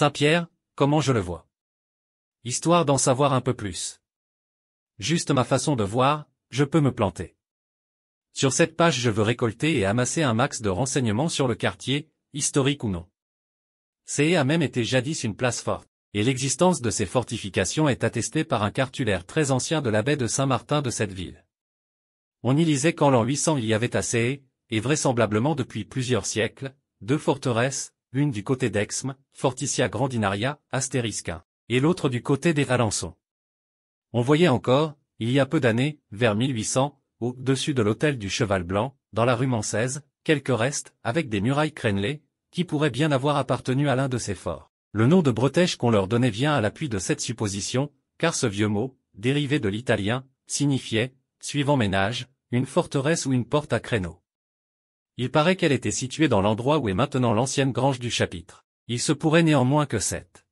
Saint-Pierre, comment je le vois. Histoire d'en savoir un peu plus. Juste ma façon de voir, je peux me planter. Sur cette page je veux récolter et amasser un max de renseignements sur le quartier, historique ou non. CE a même été jadis une place forte, et l'existence de ces fortifications est attestée par un cartulaire très ancien de la baie de Saint-Martin de cette ville. On y lisait qu'en l'an 800 il y avait à et vraisemblablement depuis plusieurs siècles, deux forteresses, une du côté d'Exme, Forticia Grandinaria, Asterisca, et l'autre du côté des Alençons. On voyait encore, il y a peu d'années, vers 1800, au-dessus de l'hôtel du Cheval Blanc, dans la rue Mansaise, quelques restes, avec des murailles crénelées, qui pourraient bien avoir appartenu à l'un de ces forts. Le nom de bretèche qu'on leur donnait vient à l'appui de cette supposition, car ce vieux mot, dérivé de l'italien, signifiait, suivant ménage, une forteresse ou une porte à créneau. Il paraît qu'elle était située dans l'endroit où est maintenant l'ancienne grange du chapitre. Il se pourrait néanmoins que cette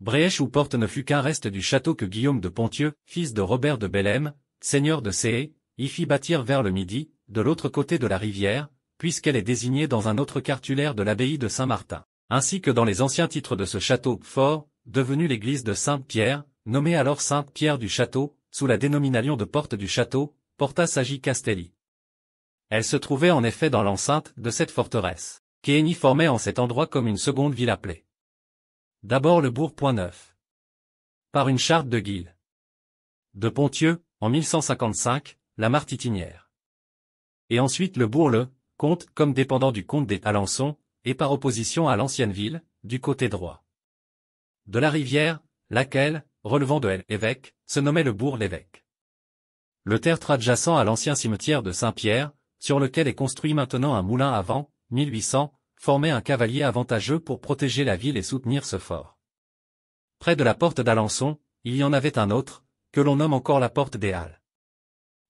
brèche ou Porte ne fut qu'un reste du château que Guillaume de Pontieux, fils de Robert de Bellem, seigneur de Cé, y fit bâtir vers le midi, de l'autre côté de la rivière, puisqu'elle est désignée dans un autre cartulaire de l'abbaye de Saint-Martin, ainsi que dans les anciens titres de ce château fort, devenu l'église de Sainte-Pierre, nommée alors Sainte-Pierre du Château, sous la dénomination de Porte du Château, Porta Sagi Castelli. Elle se trouvait en effet dans l'enceinte de cette forteresse. qui y formait en cet endroit comme une seconde ville appelée. D'abord le bourg Point Neuf. Par une charte de Guille, De Pontieux, en 1155, la Martitinière. Et ensuite le bourg le, compte comme dépendant du comte des Alençons, et par opposition à l'ancienne ville, du côté droit. De la rivière, laquelle, relevant de l'évêque, se nommait le bourg l'évêque. Le tertre adjacent à l'ancien cimetière de Saint-Pierre, sur lequel est construit maintenant un moulin à vent, 1800, formait un cavalier avantageux pour protéger la ville et soutenir ce fort. Près de la porte d'Alençon, il y en avait un autre, que l'on nomme encore la porte des Halles.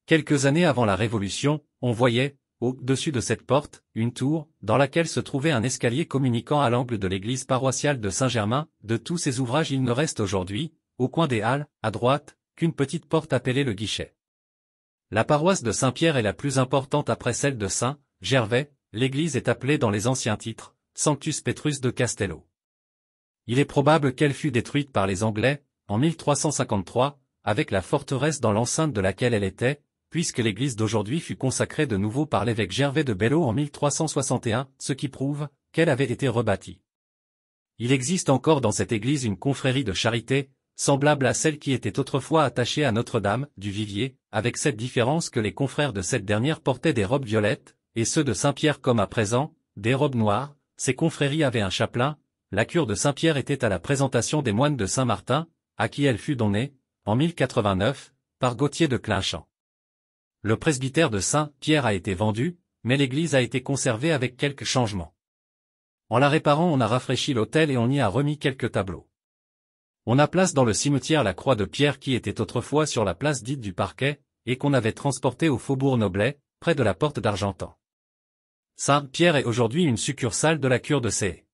Quelques années avant la Révolution, on voyait, au-dessus de cette porte, une tour, dans laquelle se trouvait un escalier communiquant à l'angle de l'église paroissiale de Saint-Germain, de tous ces ouvrages il ne reste aujourd'hui, au coin des Halles, à droite, qu'une petite porte appelée le guichet. La paroisse de Saint-Pierre est la plus importante après celle de Saint-Gervais, l'église est appelée dans les anciens titres, Sanctus Petrus de Castello. Il est probable qu'elle fut détruite par les Anglais, en 1353, avec la forteresse dans l'enceinte de laquelle elle était, puisque l'église d'aujourd'hui fut consacrée de nouveau par l'évêque Gervais de Bello en 1361, ce qui prouve qu'elle avait été rebâtie. Il existe encore dans cette église une confrérie de charité, semblable à celle qui était autrefois attachée à Notre-Dame du Vivier, avec cette différence que les confrères de cette dernière portaient des robes violettes, et ceux de Saint-Pierre comme à présent, des robes noires, ces confréries avaient un chapelain, la cure de Saint-Pierre était à la présentation des moines de Saint-Martin, à qui elle fut donnée, en 1089, par Gauthier de Clinchamp. Le presbytère de Saint-Pierre a été vendu, mais l'église a été conservée avec quelques changements. En la réparant on a rafraîchi l'autel et on y a remis quelques tableaux. On a place dans le cimetière la croix de pierre qui était autrefois sur la place dite du parquet, et qu'on avait transportée au faubourg Noblet, près de la porte d'Argentan. Saint-Pierre est aujourd'hui une succursale de la cure de C.